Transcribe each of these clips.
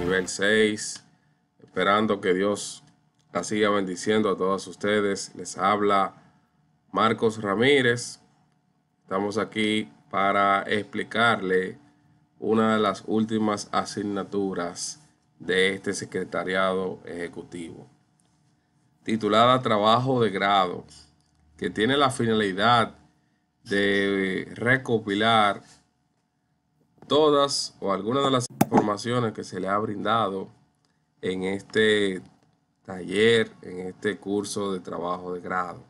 nivel 6, esperando que Dios la siga bendiciendo a todos ustedes. Les habla Marcos Ramírez. Estamos aquí para explicarle una de las últimas asignaturas de este secretariado ejecutivo, titulada Trabajo de Grado, que tiene la finalidad de recopilar todas o algunas de las que se le ha brindado en este taller, en este curso de trabajo de grado.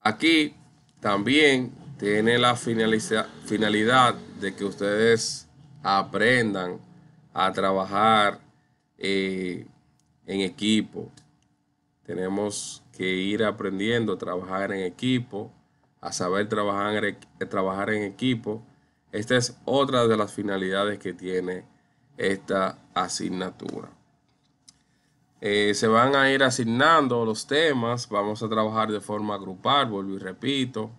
Aquí también tiene la finalidad de que ustedes aprendan a trabajar eh, en equipo. Tenemos que ir aprendiendo a trabajar en equipo, a saber trabajar en, trabajar en equipo esta es otra de las finalidades que tiene esta asignatura. Eh, se van a ir asignando los temas, vamos a trabajar de forma grupal, vuelvo y repito,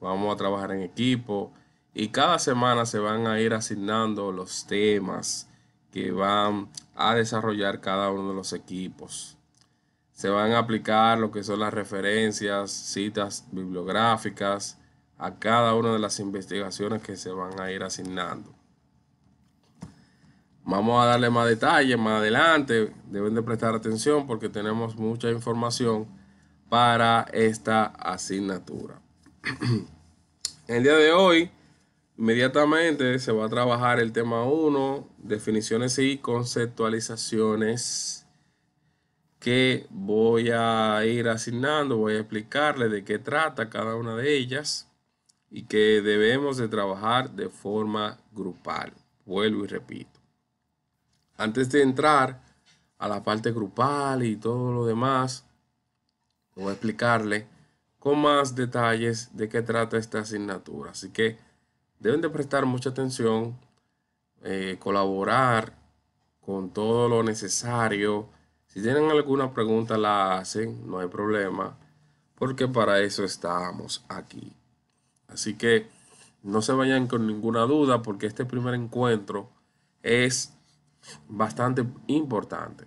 vamos a trabajar en equipo y cada semana se van a ir asignando los temas que van a desarrollar cada uno de los equipos. Se van a aplicar lo que son las referencias, citas bibliográficas, a cada una de las investigaciones que se van a ir asignando. Vamos a darle más detalles más adelante. Deben de prestar atención porque tenemos mucha información para esta asignatura. el día de hoy, inmediatamente se va a trabajar el tema 1, definiciones y conceptualizaciones que voy a ir asignando, voy a explicarles de qué trata cada una de ellas y que debemos de trabajar de forma grupal. Vuelvo y repito. Antes de entrar a la parte grupal y todo lo demás, voy a explicarle con más detalles de qué trata esta asignatura. Así que deben de prestar mucha atención, eh, colaborar con todo lo necesario. Si tienen alguna pregunta la hacen, no hay problema, porque para eso estamos aquí. Así que no se vayan con ninguna duda porque este primer encuentro es bastante importante,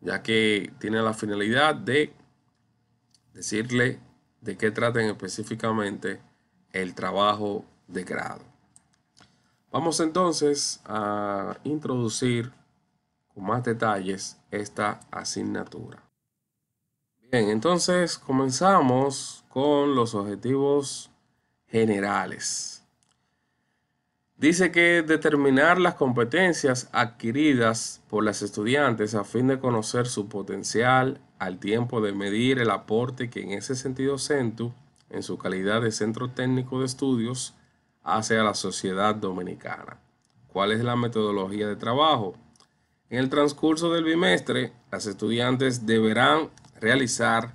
ya que tiene la finalidad de decirle de qué traten específicamente el trabajo de grado. Vamos entonces a introducir con más detalles esta asignatura. Bien, entonces comenzamos con los objetivos generales. Dice que determinar las competencias adquiridas por las estudiantes a fin de conocer su potencial al tiempo de medir el aporte que en ese sentido CENTU, en su calidad de centro técnico de estudios, hace a la sociedad dominicana. ¿Cuál es la metodología de trabajo? En el transcurso del bimestre, las estudiantes deberán realizar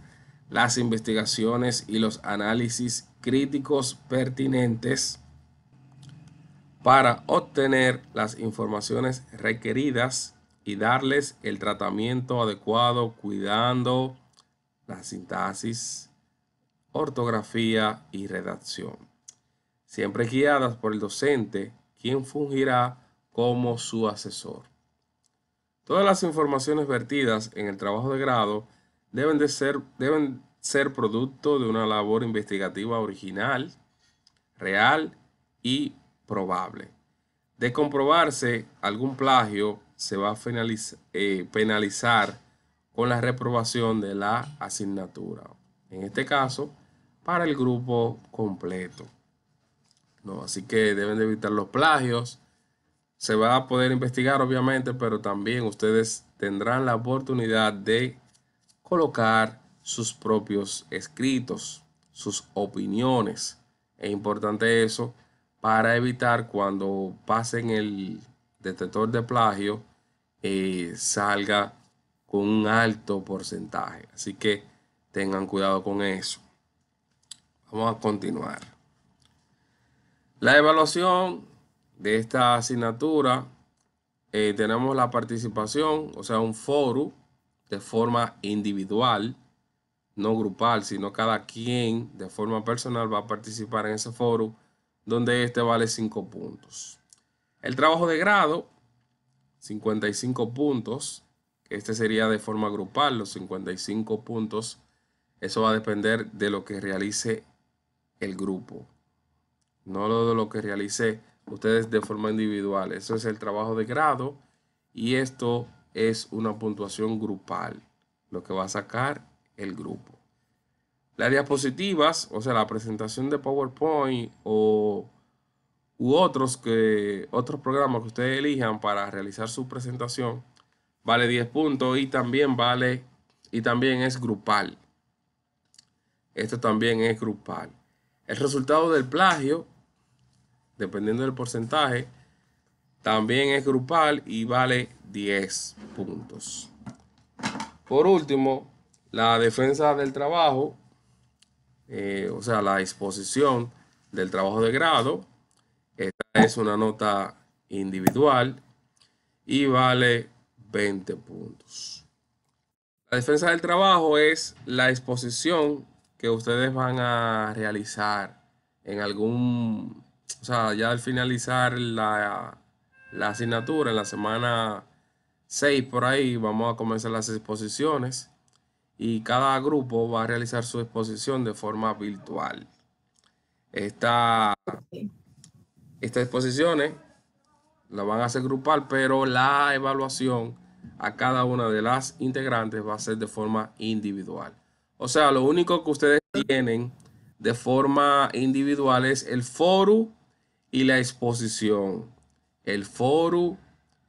las investigaciones y los análisis críticos pertinentes para obtener las informaciones requeridas y darles el tratamiento adecuado cuidando la sintaxis, ortografía y redacción, siempre guiadas por el docente, quien fungirá como su asesor. Todas las informaciones vertidas en el trabajo de grado deben de ser, deben ser producto de una labor investigativa original, real y probable. De comprobarse algún plagio, se va a eh, penalizar con la reprobación de la asignatura. En este caso, para el grupo completo. No, así que deben de evitar los plagios. Se va a poder investigar, obviamente, pero también ustedes tendrán la oportunidad de colocar sus propios escritos, sus opiniones. Es importante eso para evitar cuando pasen el detector de plagio eh, salga con un alto porcentaje. Así que tengan cuidado con eso. Vamos a continuar. La evaluación de esta asignatura eh, tenemos la participación, o sea, un foro de forma individual no grupal, sino cada quien de forma personal va a participar en ese foro donde este vale 5 puntos. El trabajo de grado, 55 puntos. Este sería de forma grupal, los 55 puntos. Eso va a depender de lo que realice el grupo. No lo de lo que realice ustedes de forma individual. Eso es el trabajo de grado y esto es una puntuación grupal. Lo que va a sacar el grupo. Las diapositivas, o sea, la presentación de PowerPoint o u otros, que, otros programas que ustedes elijan para realizar su presentación, vale 10 puntos y también vale y también es grupal. Esto también es grupal. El resultado del plagio, dependiendo del porcentaje, también es grupal y vale 10 puntos. Por último, la defensa del trabajo, eh, o sea, la exposición del trabajo de grado, esta es una nota individual y vale 20 puntos. La defensa del trabajo es la exposición que ustedes van a realizar en algún, o sea, ya al finalizar la, la asignatura, en la semana 6 por ahí, vamos a comenzar las exposiciones y cada grupo va a realizar su exposición de forma virtual. Esta, estas exposiciones las van a hacer grupal, pero la evaluación a cada una de las integrantes va a ser de forma individual. O sea, lo único que ustedes tienen de forma individual es el foro y la exposición. El foro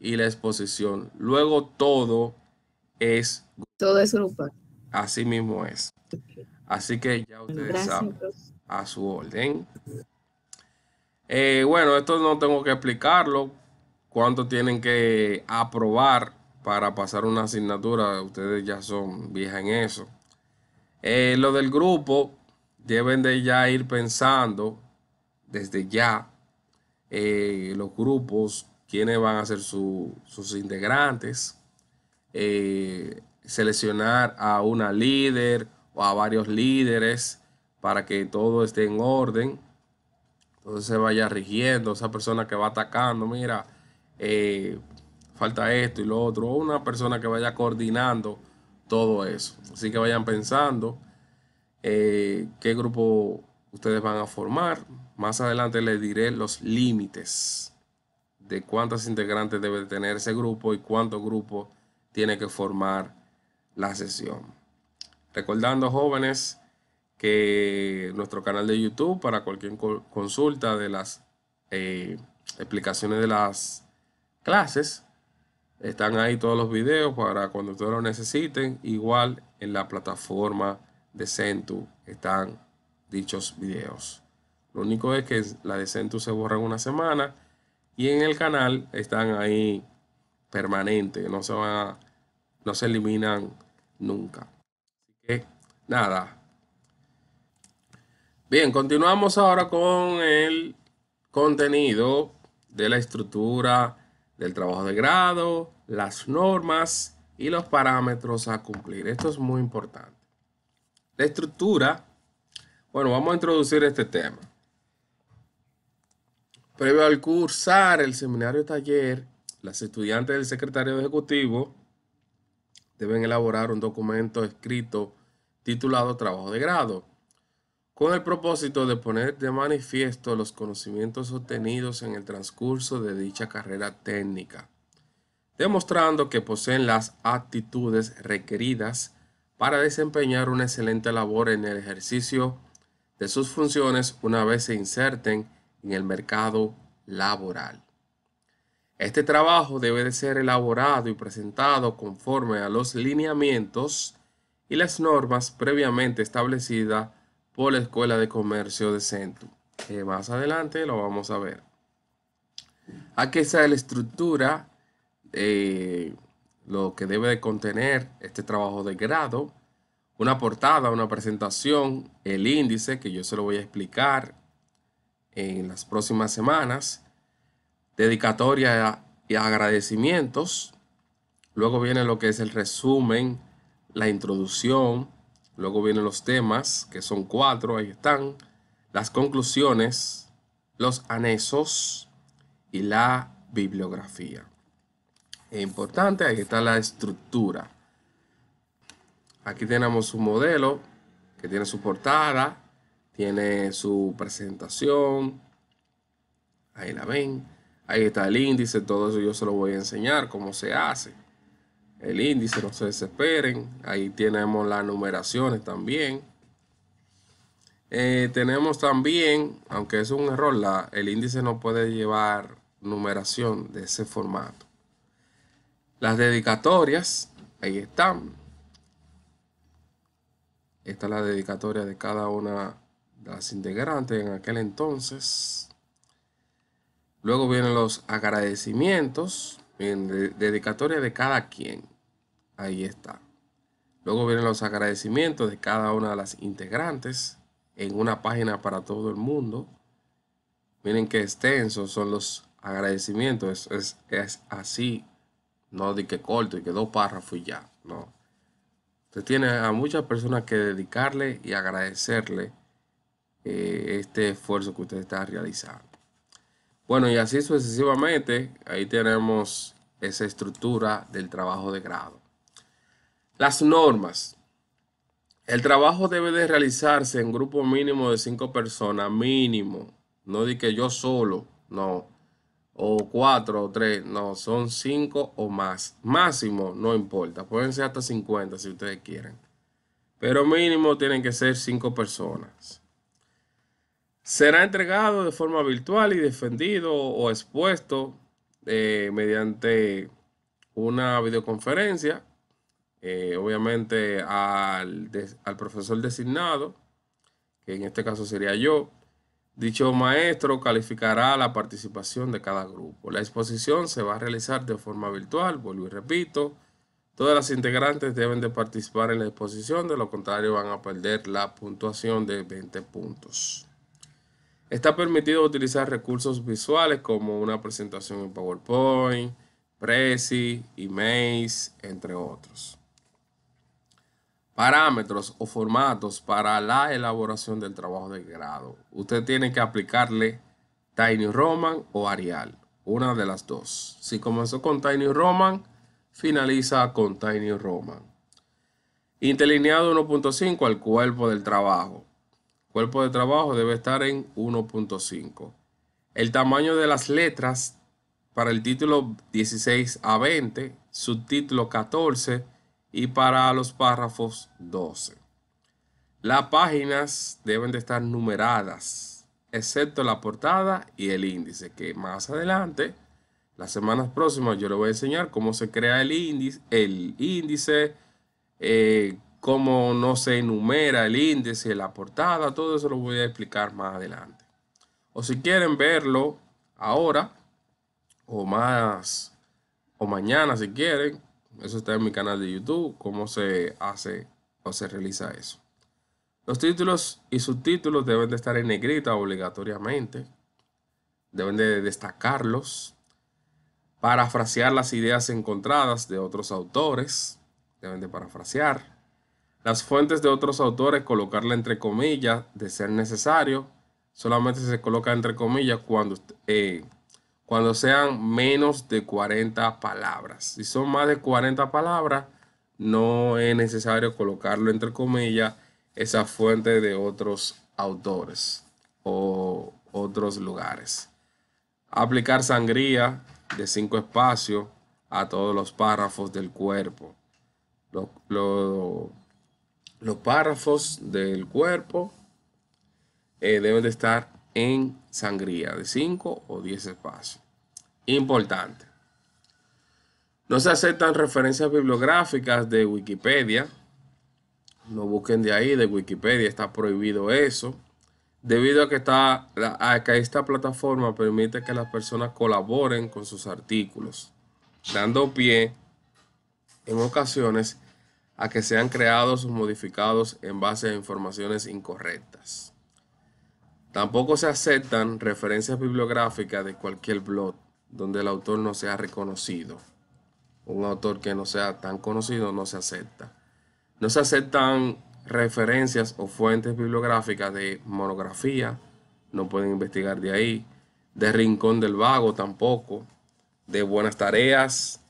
y la exposición. Luego todo es... Todo es grupal. Así mismo es. Así que ya ustedes saben, a su orden. Eh, bueno, esto no tengo que explicarlo. Cuánto tienen que aprobar para pasar una asignatura. Ustedes ya son viejas en eso. Eh, lo del grupo, deben de ya ir pensando desde ya eh, los grupos, quiénes van a ser sus integrantes seleccionar a una líder o a varios líderes para que todo esté en orden. Entonces se vaya rigiendo esa persona que va atacando, mira, eh, falta esto y lo otro. Una persona que vaya coordinando todo eso. Así que vayan pensando eh, qué grupo ustedes van a formar. Más adelante les diré los límites de cuántos integrantes debe tener ese grupo y cuántos grupos tiene que formar la sesión. Recordando jóvenes que nuestro canal de YouTube para cualquier consulta de las eh, explicaciones de las clases. Están ahí todos los videos para cuando ustedes lo necesiten. Igual en la plataforma de Centu están dichos videos. Lo único es que la de Centu se borra en una semana y en el canal están ahí permanente, no se van no se eliminan nunca. Así que, nada. Bien, continuamos ahora con el contenido de la estructura del trabajo de grado, las normas y los parámetros a cumplir. Esto es muy importante. La estructura, bueno, vamos a introducir este tema. Previo al cursar el seminario taller, las estudiantes del secretario ejecutivo deben elaborar un documento escrito titulado Trabajo de Grado, con el propósito de poner de manifiesto los conocimientos obtenidos en el transcurso de dicha carrera técnica, demostrando que poseen las actitudes requeridas para desempeñar una excelente labor en el ejercicio de sus funciones una vez se inserten en el mercado laboral. Este trabajo debe de ser elaborado y presentado conforme a los lineamientos y las normas previamente establecidas por la Escuela de Comercio de Centro. más adelante lo vamos a ver. Aquí está la estructura, eh, lo que debe de contener este trabajo de grado, una portada, una presentación, el índice, que yo se lo voy a explicar en las próximas semanas, dedicatoria y agradecimientos. Luego viene lo que es el resumen, la introducción. Luego vienen los temas, que son cuatro, ahí están. Las conclusiones, los anexos y la bibliografía. Es importante, ahí está la estructura. Aquí tenemos un modelo, que tiene su portada, tiene su presentación. Ahí la ven Ahí está el índice, todo eso yo se lo voy a enseñar, cómo se hace. El índice, no se desesperen. Ahí tenemos las numeraciones también. Eh, tenemos también, aunque es un error, la, el índice no puede llevar numeración de ese formato. Las dedicatorias, ahí están. Esta es la dedicatoria de cada una de las integrantes en aquel entonces. Luego vienen los agradecimientos, en dedicatoria de cada quien. Ahí está. Luego vienen los agradecimientos de cada una de las integrantes en una página para todo el mundo. Miren qué extensos son los agradecimientos. Es, así, no de que corto y que dos párrafos y ya. No. Usted tiene a muchas personas que dedicarle y agradecerle eh, este esfuerzo que usted está realizando. Bueno, y así sucesivamente, ahí tenemos esa estructura del trabajo de grado. Las normas. El trabajo debe de realizarse en grupo mínimo de cinco personas, mínimo. No di que yo solo, no. O cuatro o tres, no, son cinco o más. Máximo, no importa. Pueden ser hasta 50 si ustedes quieren. Pero mínimo tienen que ser cinco personas será entregado de forma virtual y defendido o expuesto eh, mediante una videoconferencia, eh, obviamente al, al profesor designado, que en este caso sería yo. Dicho maestro calificará la participación de cada grupo. La exposición se va a realizar de forma virtual, vuelvo y repito. Todas las integrantes deben de participar en la exposición, de lo contrario van a perder la puntuación de 20 puntos. Está permitido utilizar recursos visuales como una presentación en PowerPoint, Prezi, Emails, entre otros. Parámetros o formatos para la elaboración del trabajo de grado. Usted tiene que aplicarle Tiny Roman o Arial, una de las dos. Si comenzó con Tiny Roman, finaliza con Tiny Roman. Interlineado 1.5 al cuerpo del trabajo cuerpo de trabajo debe estar en 1.5. El tamaño de las letras para el título 16 a 20, subtítulo 14 y para los párrafos 12. Las páginas deben de estar numeradas, excepto la portada y el índice, que más adelante, las semanas próximas, yo les voy a enseñar cómo se crea el índice, el índice eh, cómo no se enumera el índice, la portada, todo eso lo voy a explicar más adelante. O si quieren verlo ahora o más o mañana si quieren, eso está en mi canal de YouTube, cómo se hace o se realiza eso. Los títulos y subtítulos deben de estar en negrita obligatoriamente. Deben de destacarlos, parafrasear las ideas encontradas de otros autores, deben de parafrasear las fuentes de otros autores, colocarla entre comillas, de ser necesario, solamente se coloca entre comillas cuando, eh, cuando sean menos de 40 palabras. Si son más de 40 palabras, no es necesario colocarlo entre comillas, esa fuente de otros autores o otros lugares. Aplicar sangría de cinco espacios a todos los párrafos del cuerpo. lo, los párrafos del cuerpo eh, deben de estar en sangría de 5 o 10 espacios. Importante. No se aceptan referencias bibliográficas de Wikipedia. No busquen de ahí, de Wikipedia está prohibido eso. Debido a que, está, a que esta plataforma permite que las personas colaboren con sus artículos, dando pie en ocasiones a que sean creados o modificados en base a informaciones incorrectas. Tampoco se aceptan referencias bibliográficas de cualquier blog donde el autor no sea reconocido. Un autor que no sea tan conocido no se acepta. No se aceptan referencias o fuentes bibliográficas de monografía, no pueden investigar de ahí, de Rincón del Vago tampoco, de Buenas Tareas,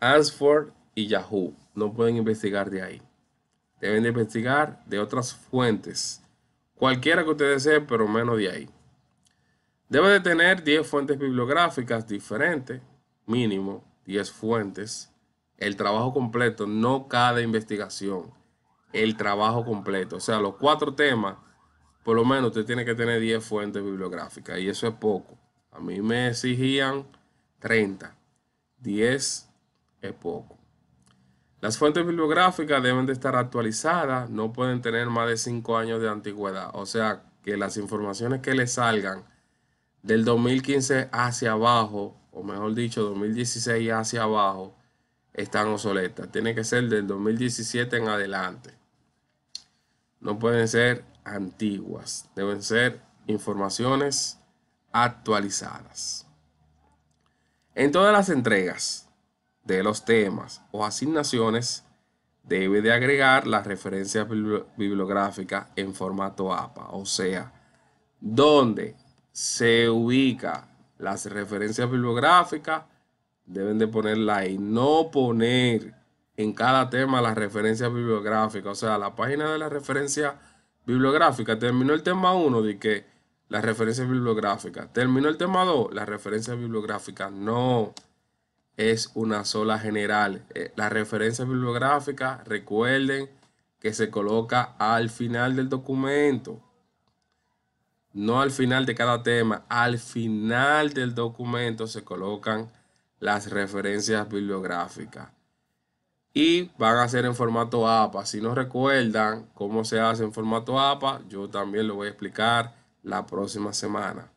Ansford y Yahoo no pueden investigar de ahí. Deben de investigar de otras fuentes. Cualquiera que usted desee, pero menos de ahí. Debe de tener 10 fuentes bibliográficas diferentes, mínimo 10 fuentes. El trabajo completo, no cada investigación. El trabajo completo. O sea, los cuatro temas, por lo menos usted tiene que tener 10 fuentes bibliográficas. Y eso es poco. A mí me exigían 30. 10 es poco. Las fuentes bibliográficas deben de estar actualizadas, no pueden tener más de 5 años de antigüedad. O sea, que las informaciones que le salgan del 2015 hacia abajo, o mejor dicho, 2016 hacia abajo, están obsoletas. Tiene que ser del 2017 en adelante. No pueden ser antiguas, deben ser informaciones actualizadas. En todas las entregas, de los temas o asignaciones, debe de agregar las referencias bibliográficas en formato APA, o sea, donde se ubica las referencias bibliográficas, deben de ponerla y no poner en cada tema las referencias bibliográficas, o sea, la página de la referencia bibliográfica, terminó el tema 1 de que las referencias bibliográficas, terminó el tema 2, las referencias bibliográficas, no es una sola general. Eh, las referencias bibliográficas recuerden que se coloca al final del documento. No al final de cada tema, al final del documento se colocan las referencias bibliográficas. Y van a ser en formato APA. Si no recuerdan cómo se hace en formato APA, yo también lo voy a explicar la próxima semana.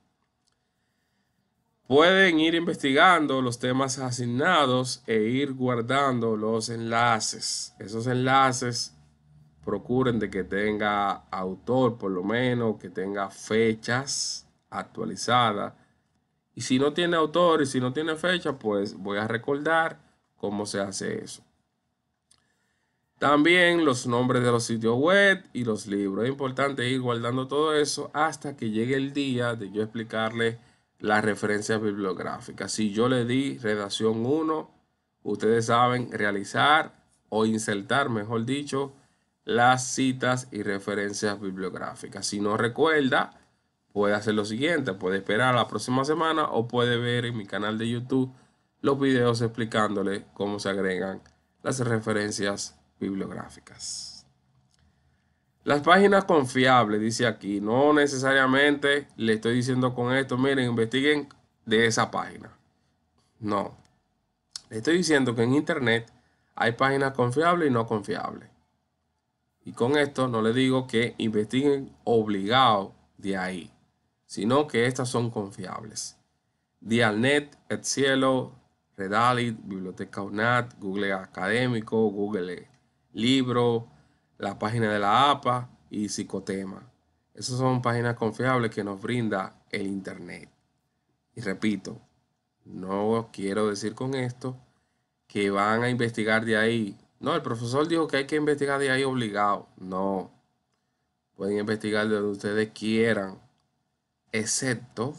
Pueden ir investigando los temas asignados e ir guardando los enlaces. Esos enlaces procuren de que tenga autor, por lo menos, que tenga fechas actualizadas. Y si no tiene autor y si no tiene fecha, pues voy a recordar cómo se hace eso. También los nombres de los sitios web y los libros. Es importante ir guardando todo eso hasta que llegue el día de yo explicarle las referencias bibliográficas. Si yo le di redacción 1, ustedes saben realizar o insertar, mejor dicho, las citas y referencias bibliográficas. Si no recuerda, puede hacer lo siguiente, puede esperar la próxima semana o puede ver en mi canal de YouTube los videos explicándole cómo se agregan las referencias bibliográficas. Las páginas confiables, dice aquí, no necesariamente le estoy diciendo con esto, miren, investiguen de esa página. No. Le estoy diciendo que en Internet hay páginas confiables y no confiables. Y con esto no le digo que investiguen obligado de ahí, sino que estas son confiables. Dialnet, El Cielo, Redalit, Biblioteca UNAT, Google Académico, Google Libro, la página de la APA y Psicotema. Esas son páginas confiables que nos brinda el Internet. Y repito, no quiero decir con esto que van a investigar de ahí. No, el profesor dijo que hay que investigar de ahí obligado. No. Pueden investigar de donde ustedes quieran, excepto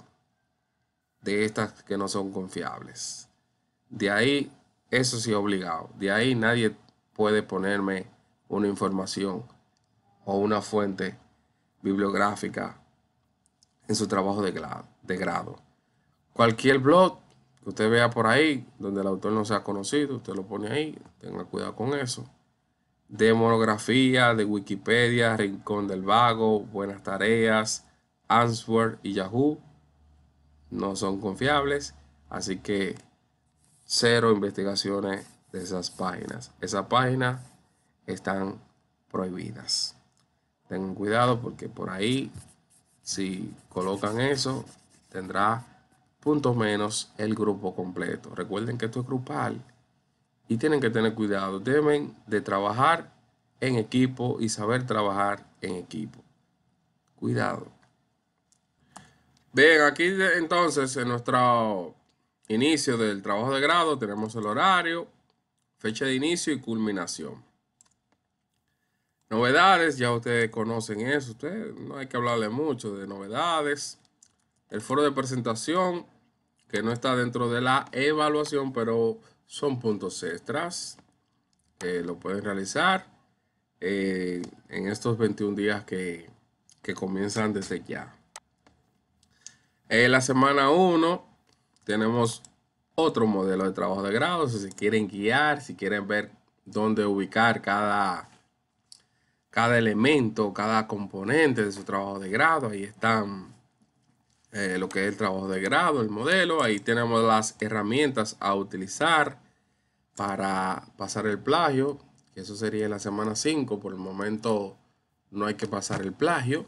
de estas que no son confiables. De ahí, eso sí obligado. De ahí nadie puede ponerme una información o una fuente bibliográfica en su trabajo de grado, de grado. Cualquier blog que usted vea por ahí, donde el autor no sea conocido, usted lo pone ahí, tenga cuidado con eso. De monografía, de Wikipedia, Rincón del Vago, Buenas Tareas, Answer y Yahoo no son confiables, así que cero investigaciones de esas páginas. Esa página están prohibidas. Tengan cuidado porque por ahí, si colocan eso, tendrá puntos menos el grupo completo. Recuerden que esto es grupal y tienen que tener cuidado. Deben de trabajar en equipo y saber trabajar en equipo. Cuidado. Bien, aquí entonces en nuestro inicio del trabajo de grado tenemos el horario, fecha de inicio y culminación. Novedades, ya ustedes conocen eso, no hay que hablarle mucho de novedades. El foro de presentación, que no está dentro de la evaluación, pero son puntos extras. lo pueden realizar eh, en estos 21 días que, comienzan desde ya. En la semana 1 tenemos otro modelo de trabajo de grado. Si se quieren guiar, si quieren ver dónde ubicar cada cada elemento, cada componente de su trabajo de grado. Ahí están eh, lo que es el trabajo de grado, el modelo. Ahí tenemos las herramientas a utilizar para pasar el plagio. Que eso sería la semana 5. Por el momento no hay que pasar el plagio.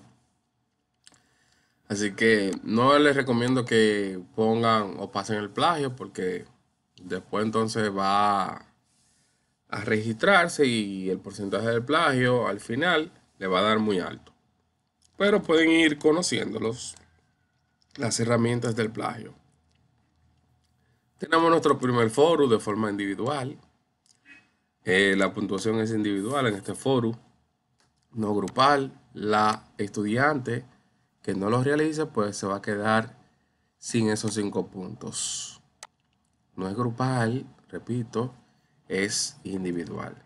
Así que no les recomiendo que pongan o pasen el plagio porque después entonces va a registrarse y el porcentaje del plagio al final le va a dar muy alto. Pero pueden ir conociendo los, las herramientas del plagio. Tenemos nuestro primer foro de forma individual. Eh, la puntuación es individual en este foro, no grupal. La estudiante que no lo realice, pues se va a quedar sin esos cinco puntos. No es grupal, repito, es individual.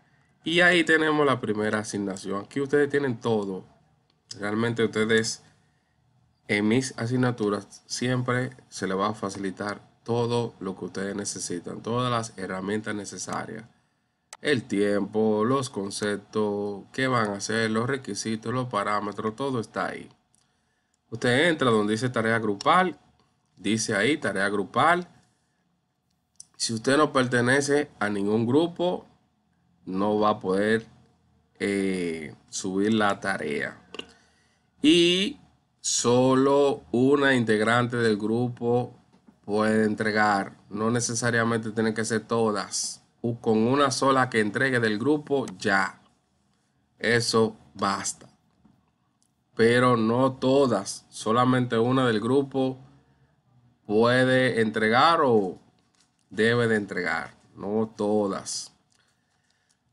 Y ahí tenemos la primera asignación. Aquí ustedes tienen todo. Realmente ustedes en mis asignaturas siempre se les va a facilitar todo lo que ustedes necesitan, todas las herramientas necesarias. El tiempo, los conceptos, que van a hacer, los requisitos, los parámetros, todo está ahí. Usted entra donde dice tarea grupal, dice ahí tarea grupal, si usted no pertenece a ningún grupo, no va a poder eh, subir la tarea. Y solo una integrante del grupo puede entregar. No necesariamente tienen que ser todas. Con una sola que entregue del grupo, ya. Eso basta. Pero no todas, solamente una del grupo puede entregar o debe de entregar, no todas.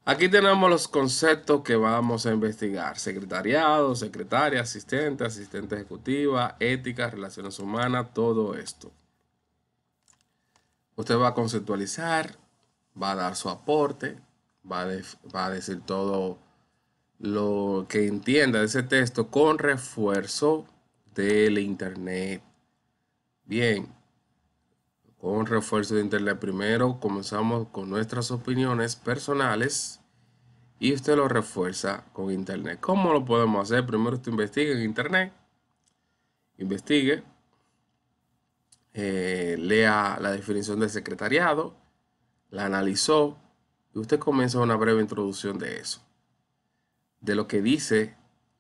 Aquí tenemos los conceptos que vamos a investigar. Secretariado, secretaria, asistente, asistente ejecutiva, ética, relaciones humanas, todo esto. Usted va a conceptualizar, va a dar su aporte, va a, va a decir todo lo que entienda de ese texto con refuerzo del Internet. Bien, con un refuerzo de internet primero comenzamos con nuestras opiniones personales y usted lo refuerza con internet. ¿Cómo lo podemos hacer? Primero usted investiga en internet, investigue, eh, lea la definición del secretariado, la analizó y usted comienza una breve introducción de eso, de lo que dice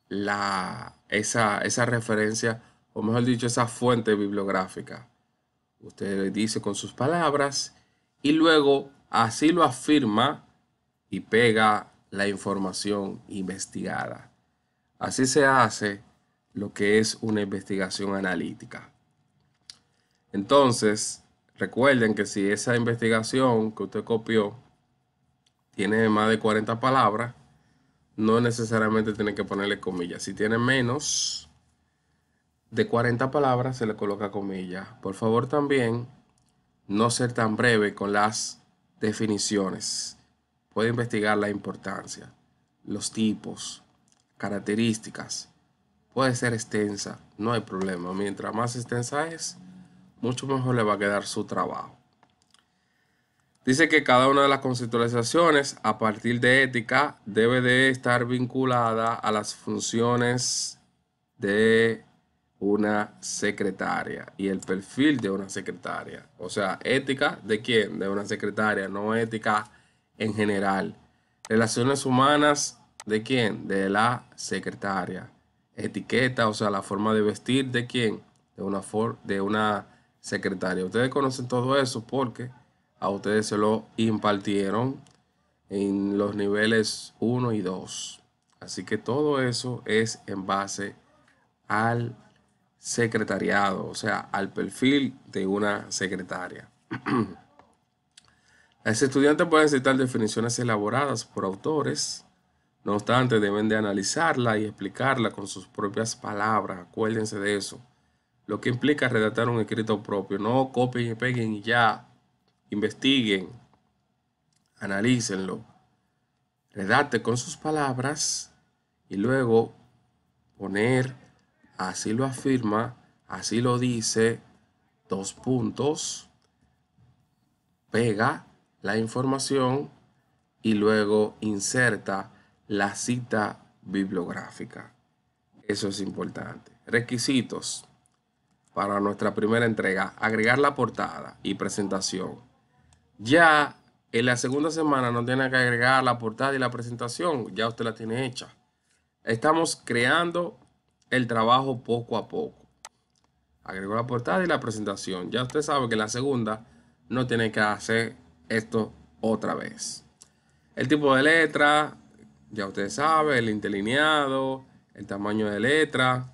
la, esa, esa referencia, o mejor dicho, esa fuente bibliográfica usted dice con sus palabras y luego así lo afirma y pega la información investigada. Así se hace lo que es una investigación analítica. Entonces, recuerden que si esa investigación que usted copió tiene más de 40 palabras, no necesariamente tiene que ponerle comillas. Si tiene menos, de 40 palabras se le coloca comillas. Por favor también no ser tan breve con las definiciones. Puede investigar la importancia, los tipos, características. Puede ser extensa, no hay problema. Mientras más extensa es, mucho mejor le va a quedar su trabajo. Dice que cada una de las conceptualizaciones a partir de ética debe de estar vinculada a las funciones de una secretaria y el perfil de una secretaria. O sea, ética de quién? De una secretaria, no ética en general. Relaciones humanas de quién? De la secretaria. Etiqueta, o sea, la forma de vestir de quién? De una, de una secretaria. Ustedes conocen todo eso porque a ustedes se lo impartieron en los niveles 1 y 2. Así que todo eso es en base al secretariado, o sea, al perfil de una secretaria. Los estudiantes pueden citar definiciones elaboradas por autores, no obstante deben de analizarla y explicarla con sus propias palabras, acuérdense de eso, lo que implica redactar un escrito propio, no copien y peguen y ya, investiguen, analícenlo, redacte con sus palabras y luego poner Así lo afirma, así lo dice, dos puntos, pega la información y luego inserta la cita bibliográfica. Eso es importante. Requisitos para nuestra primera entrega, agregar la portada y presentación. Ya en la segunda semana no tiene que agregar la portada y la presentación, ya usted la tiene hecha. Estamos creando el trabajo poco a poco. Agregó la portada y la presentación. Ya usted sabe que la segunda no tiene que hacer esto otra vez. El tipo de letra, ya usted sabe, el interlineado, el tamaño de letra.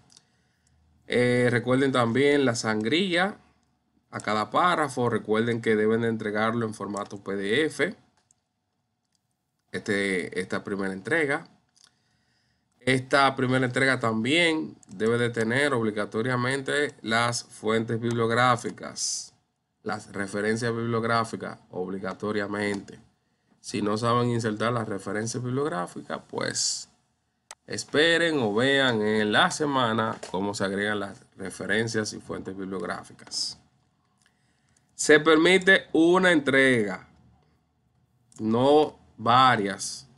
Eh, recuerden también la sangría a cada párrafo. Recuerden que deben entregarlo en formato PDF. Este, esta primera entrega. Esta primera entrega también debe de tener obligatoriamente las fuentes bibliográficas, las referencias bibliográficas obligatoriamente. Si no saben insertar las referencias bibliográficas, pues esperen o vean en la semana cómo se agregan las referencias y fuentes bibliográficas. Se permite una entrega, no varias.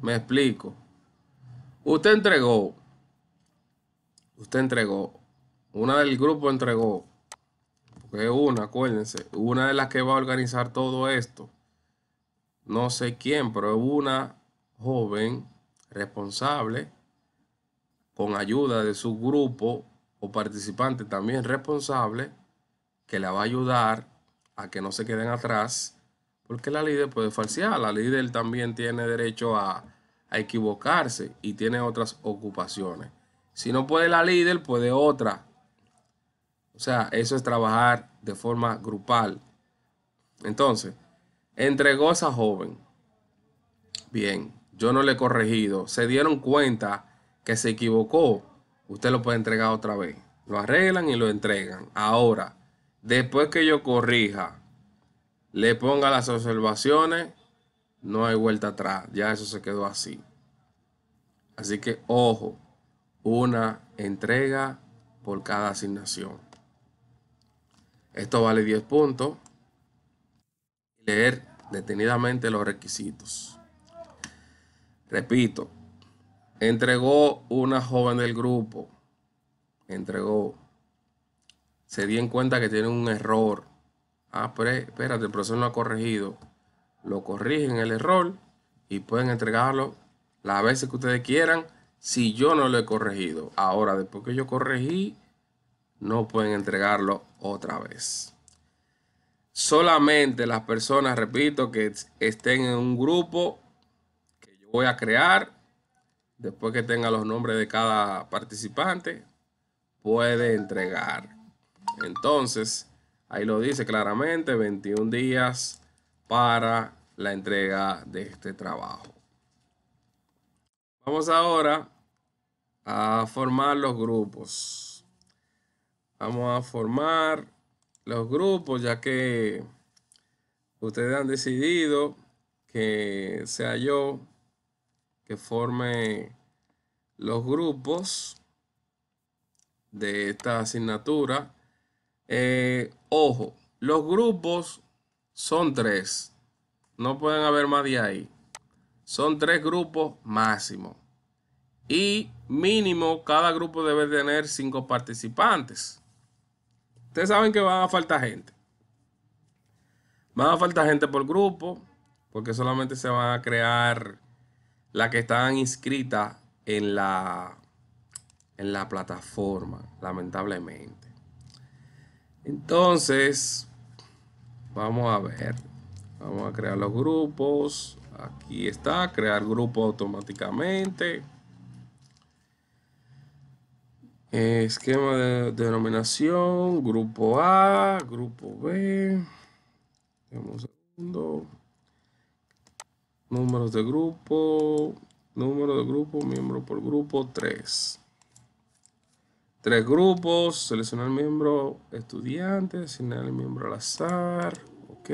Me explico. Usted entregó, usted entregó, una del grupo entregó, porque es una, acuérdense, una de las que va a organizar todo esto, no sé quién, pero es una joven responsable con ayuda de su grupo o participante también responsable que la va a ayudar a que no se queden atrás, porque la líder puede falsear, la líder también tiene derecho a a equivocarse y tiene otras ocupaciones. Si no puede la líder, puede otra. O sea, eso es trabajar de forma grupal. Entonces, entregó esa joven. Bien, yo no le he corregido. Se dieron cuenta que se equivocó. Usted lo puede entregar otra vez. Lo arreglan y lo entregan. Ahora, después que yo corrija, le ponga las observaciones no hay vuelta atrás, ya eso se quedó así. Así que ojo, una entrega por cada asignación. Esto vale 10 puntos. Leer detenidamente los requisitos. Repito, entregó una joven del grupo. Entregó. Se dio en cuenta que tiene un error. Ah, pero espérate, el profesor no ha corregido lo corrigen el error y pueden entregarlo las veces que ustedes quieran si yo no lo he corregido. Ahora, después que yo corregí, no pueden entregarlo otra vez. Solamente las personas, repito, que estén en un grupo que yo voy a crear, después que tenga los nombres de cada participante, puede entregar. Entonces, ahí lo dice claramente, 21 días para la entrega de este trabajo. Vamos ahora a formar los grupos. Vamos a formar los grupos ya que ustedes han decidido que sea yo que forme los grupos de esta asignatura. Eh, ojo, los grupos son tres. No pueden haber más de ahí. Son tres grupos máximo. Y mínimo, cada grupo debe tener cinco participantes. Ustedes saben que va a faltar gente. Van a faltar gente por grupo, porque solamente se van a crear las que están inscritas en la, en la plataforma, lamentablemente. Entonces, Vamos a ver. Vamos a crear los grupos. Aquí está, crear grupo automáticamente. esquema de denominación, grupo A, grupo B. segundo. Números de grupo, número de grupo, miembro por grupo, 3. Tres grupos, seleccionar miembro estudiante, asignar el miembro al azar, ok.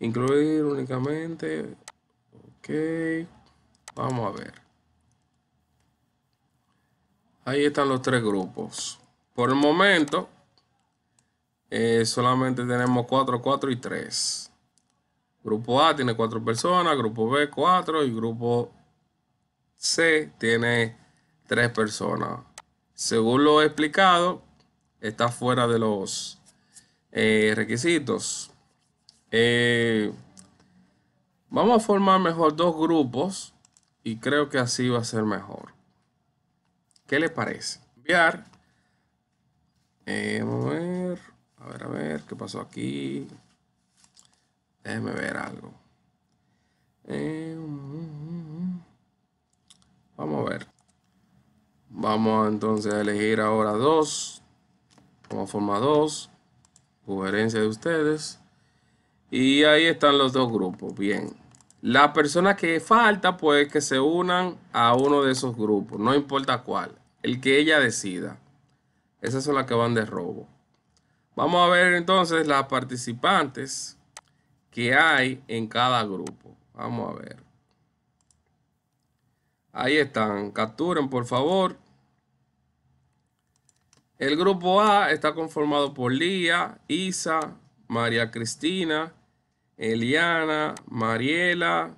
Incluir únicamente, ok. Vamos a ver. Ahí están los tres grupos. Por el momento, eh, solamente tenemos cuatro, cuatro y tres, Grupo A tiene cuatro personas, grupo B cuatro y grupo C tiene tres personas según lo he explicado, está fuera de los eh, requisitos. Eh, vamos a formar mejor dos grupos y creo que así va a ser mejor. ¿Qué le parece? Enviar. Eh, vamos a ver. A ver, a ver, ¿qué pasó aquí? Déjeme ver algo. Mm, mm, mm. vamos a ver. Vamos entonces a elegir ahora vamos como forma 2, sugerencia de ustedes. Y ahí están los dos grupos, bien. la persona que falta, pues que se unan a uno de esos grupos, no importa cuál, el que ella decida. Esas son las que van de robo. Vamos a ver entonces las participantes que hay en cada grupo. Vamos a ver. Ahí están. Capturen, por favor. El grupo A está conformado por Lía, Isa, María Cristina, Eliana, Mariela,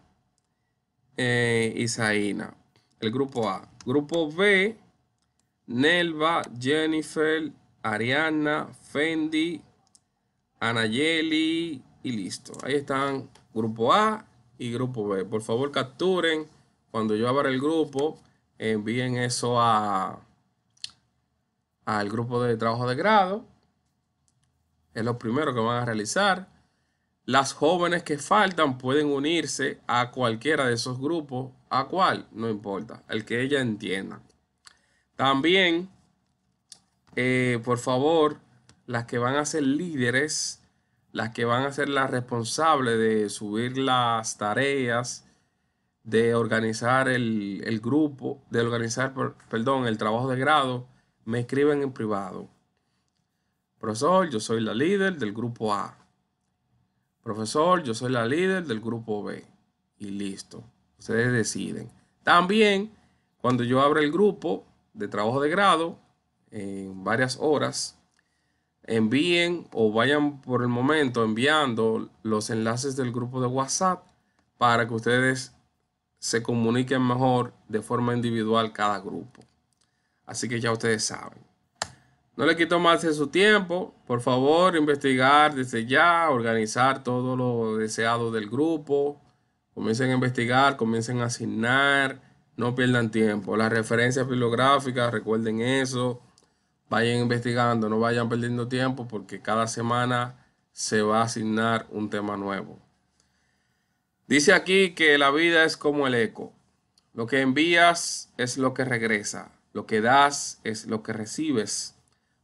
eh, Isaína. El grupo A. Grupo B, Nelva, Jennifer, Ariana, Fendi, Anayeli y listo. Ahí están grupo A y grupo B. Por favor capturen cuando yo abra el grupo, envíen eso a, al grupo de trabajo de grado. Es lo primero que van a realizar. Las jóvenes que faltan pueden unirse a cualquiera de esos grupos, a cuál, no importa, el que ella entienda. También, eh, por favor, las que van a ser líderes, las que van a ser las responsables de subir las tareas, de organizar el, grupo, de organizar, perdón, el trabajo de grado, me escriben en privado. Profesor, yo soy la líder del grupo A. Profesor, yo soy la líder del grupo B. Y listo. Ustedes deciden. También, cuando yo abra el grupo de trabajo de grado, en varias horas, envíen o vayan por el momento enviando los enlaces del grupo de WhatsApp para que ustedes se comuniquen mejor de forma individual cada grupo. Así que ya ustedes saben. No le quito más de su tiempo. Por favor, investigar desde ya, organizar todo lo deseado del grupo. Comiencen a investigar, comiencen a asignar. No pierdan tiempo. Las referencias bibliográficas, recuerden eso. Vayan investigando, no vayan perdiendo tiempo porque cada semana se va a asignar un tema nuevo. Dice aquí que la vida es como el eco. Lo que envías es lo que regresa. Lo que das es lo que recibes.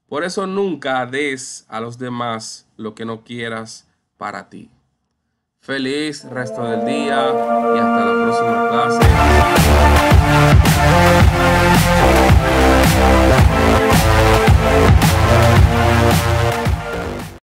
Por eso nunca des a los demás lo que no quieras para ti. Feliz resto del día y hasta la próxima clase.